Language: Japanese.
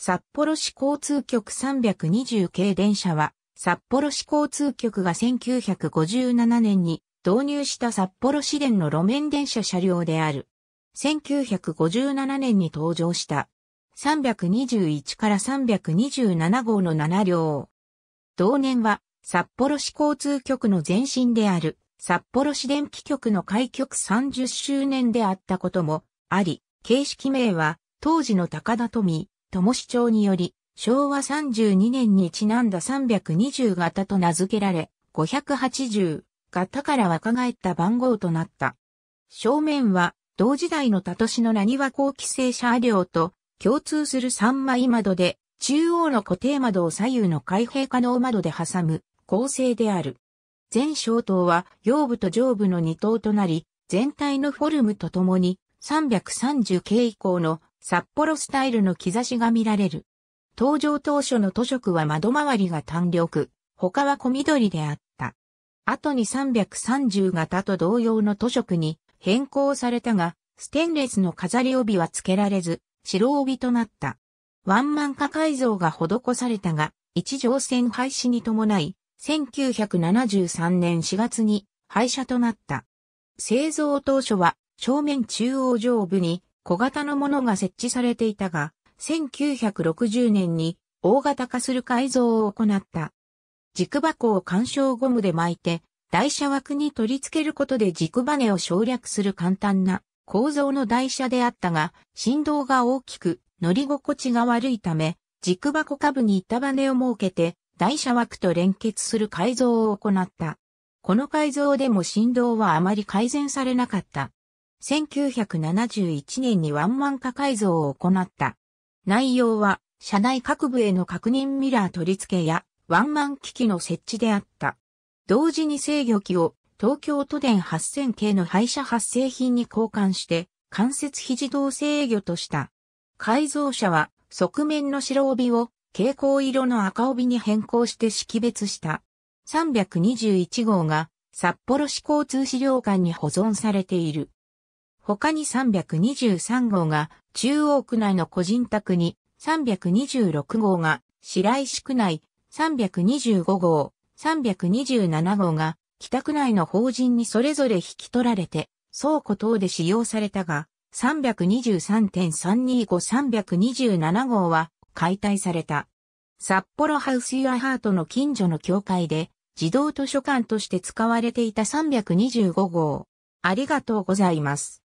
札幌市交通局320系電車は、札幌市交通局が1957年に導入した札幌市電の路面電車車両である。1957年に登場した321から327号の7両。同年は札幌市交通局の前身である札幌市電気局の開局30周年であったこともあり、形式名は当時の高田富友市町により、昭和32年にちなんだ320型と名付けられ、580型から若返った番号となった。正面は、同時代の多都市の何和光規制車両と共通する三枚窓で、中央の固定窓を左右の開閉可能窓で挟む構成である。全小塔は腰部と上部の二塔となり、全体のフォルムとともに330系以降の札幌スタイルの兆しが見られる。登場当初の都色は窓周りが単緑、他は小緑であった。後に330型と同様の都色に変更されたが、ステンレスの飾り帯は付けられず、白帯となった。ワンマン化改造が施されたが、一条線廃止に伴い、1973年4月に廃車となった。製造当初は正面中央上部に小型のものが設置されていたが、1960年に大型化する改造を行った。軸箱を干渉ゴムで巻いて、台車枠に取り付けることで軸バネを省略する簡単な構造の台車であったが、振動が大きく乗り心地が悪いため、軸箱下部に板バネを設けて、台車枠と連結する改造を行った。この改造でも振動はあまり改善されなかった。1971年にワンマン化改造を行った。内容は、車内各部への確認ミラー取り付けや、ワンマン機器の設置であった。同時に制御機を東京都電8000系の廃車発生品に交換して、関節非自動制御とした。改造車は側面の白帯を蛍光色の赤帯に変更して識別した。321号が札幌市交通資料館に保存されている。他に323号が中央区内の個人宅に、326号が白石区内、325号、327号が北区内の法人にそれぞれ引き取られて、倉庫等で使用されたが、323.325-327号は解体された。札幌ハウスユアハートの近所の教会で、児童図書館として使われていた325号。ありがとうございます。